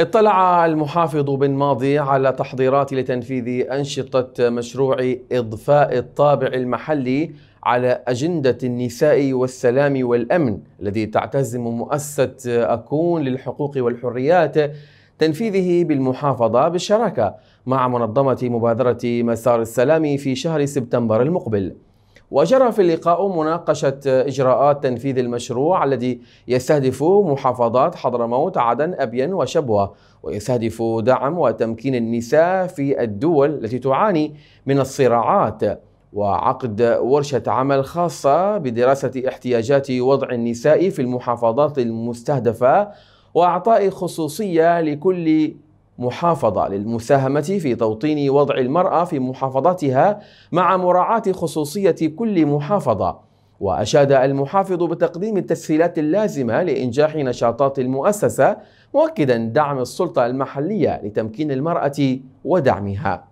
اطلع المحافظ بن ماضي على تحضيرات لتنفيذ أنشطة مشروع إضفاء الطابع المحلي على أجندة النساء والسلام والأمن الذي تعتزم مؤسسة أكون للحقوق والحريات تنفيذه بالمحافظة بالشراكة مع منظمة مبادرة مسار السلام في شهر سبتمبر المقبل وجرى في اللقاء مناقشة إجراءات تنفيذ المشروع الذي يستهدف محافظات حضرموت عدن أبين وشبوة ويستهدف دعم وتمكين النساء في الدول التي تعاني من الصراعات وعقد ورشة عمل خاصة بدراسة احتياجات وضع النساء في المحافظات المستهدفة وإعطاء خصوصية لكل محافظة للمساهمة في توطين وضع المرأة في محافظتها مع مراعاة خصوصية كل محافظة وأشاد المحافظ بتقديم التسهيلات اللازمة لإنجاح نشاطات المؤسسة مؤكدا دعم السلطة المحلية لتمكين المرأة ودعمها